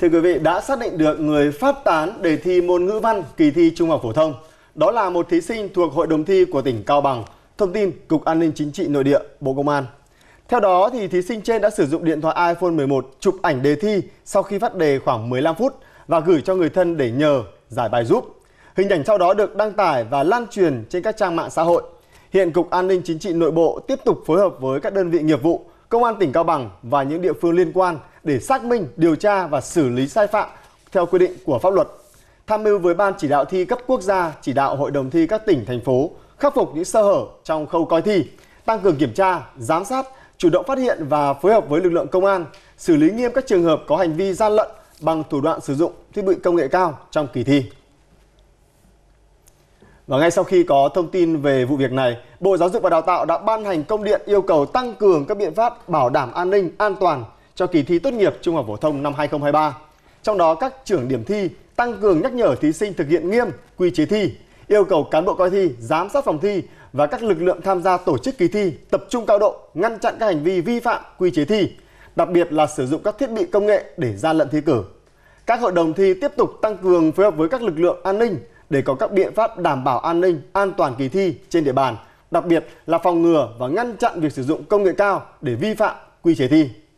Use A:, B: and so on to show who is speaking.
A: Thưa quý vị, đã xác định được người phát tán đề thi môn ngữ văn kỳ thi Trung học phổ thông. Đó là một thí sinh thuộc hội đồng thi của tỉnh Cao Bằng. Thông tin Cục An ninh Chính trị Nội địa, Bộ Công an. Theo đó, thì thí sinh trên đã sử dụng điện thoại iPhone 11 chụp ảnh đề thi sau khi phát đề khoảng 15 phút và gửi cho người thân để nhờ giải bài giúp. Hình ảnh sau đó được đăng tải và lan truyền trên các trang mạng xã hội. Hiện Cục An ninh Chính trị Nội bộ tiếp tục phối hợp với các đơn vị nghiệp vụ, Công an tỉnh Cao Bằng và những địa phương liên quan – để xác minh, điều tra và xử lý sai phạm theo quy định của pháp luật. Tham mưu với Ban chỉ đạo thi cấp quốc gia, chỉ đạo Hội đồng thi các tỉnh, thành phố khắc phục những sơ hở trong khâu coi thi, tăng cường kiểm tra, giám sát, chủ động phát hiện và phối hợp với lực lượng công an, xử lý nghiêm các trường hợp có hành vi gian lận bằng thủ đoạn sử dụng thiết bị công nghệ cao trong kỳ thi. Và ngay sau khi có thông tin về vụ việc này, Bộ Giáo dục và Đào tạo đã ban hành công điện yêu cầu tăng cường các biện pháp bảo đảm an ninh, an toàn cho kỳ thi tốt nghiệp trung học phổ thông năm 2023. Trong đó các trưởng điểm thi tăng cường nhắc nhở thí sinh thực hiện nghiêm quy chế thi, yêu cầu cán bộ coi thi, giám sát phòng thi và các lực lượng tham gia tổ chức kỳ thi tập trung cao độ ngăn chặn các hành vi vi phạm quy chế thi, đặc biệt là sử dụng các thiết bị công nghệ để gian lận thi cử. Các hội đồng thi tiếp tục tăng cường phối hợp với các lực lượng an ninh để có các biện pháp đảm bảo an ninh, an toàn kỳ thi trên địa bàn, đặc biệt là phòng ngừa và ngăn chặn việc sử dụng công nghệ cao để vi phạm quy chế thi.